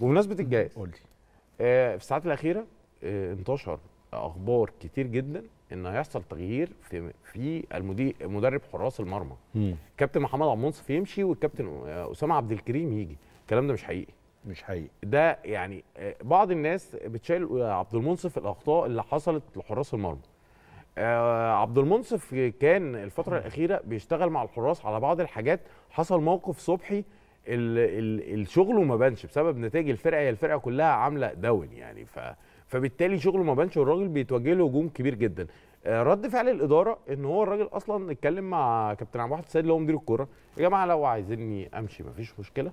بمناسبه الجهاز قول لي آه في الساعات الاخيره آه انتشر اخبار كتير جدا ان هيحصل تغيير في في المدير مدرب حراس المرمى كابتن محمد عبد المنصف يمشي والكابتن آه، اسامه عبد الكريم يجي الكلام ده مش حقيقي مش حقيقي ده يعني آه، بعض الناس بتشيل آه، عبد المنصف الاخطاء اللي حصلت لحراس المرمى آه عبد المنصف كان الفتره الاخيره بيشتغل مع الحراس على بعض الحاجات حصل موقف صبحي الشغل وما بانش بسبب نتائج الفرقه هي الفرقه كلها عامله داون يعني ف فبالتالي شغله ما بانش والراجل بيتوجه له هجوم كبير جدا آه، رد فعل الاداره ان هو الراجل اصلا اتكلم مع كابتن عبد الواحد السيد اللي هو مدير الكوره يا جماعه لو عايزيني امشي ما فيش مشكله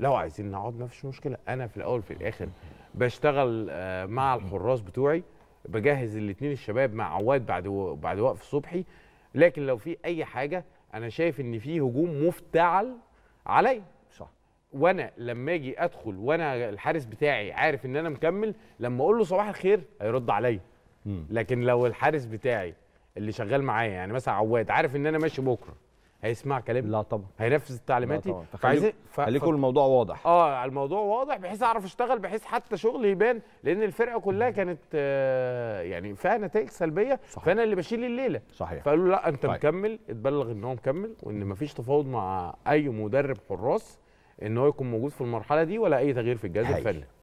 لو عايزيني اقعد ما فيش مشكله انا في الاول في الاخر بشتغل آه، مع الحراس بتوعي بجهز الاثنين الشباب مع عواد بعد و... بعد وقف صبحي لكن لو في اي حاجه انا شايف ان في هجوم مفتعل عليا صح وانا لما اجي ادخل وانا الحارس بتاعي عارف ان انا مكمل لما اقول له صباح الخير هيرد عليا لكن لو الحارس بتاعي اللي شغال معايا يعني مثلا عواد عارف ان انا ماشي بكره هيسمع كلامي لا طبعا هينفذ التعليماتي فعايز ف... خليكم ف... الموضوع واضح اه الموضوع واضح بحيث اعرف اشتغل بحيث حتى شغلي يبان لان الفرقه كلها كانت آه يعني فيها نتائج سلبيه صحيح. فانا اللي بشيل الليله صحيح فقالوا لا انت صحيح. طيب. مكمل اتبلغ ان هو مكمل وان مفيش تفاوض مع اي مدرب حراس ان هو يكون موجود في المرحله دي ولا اي تغيير في الجهاز الفني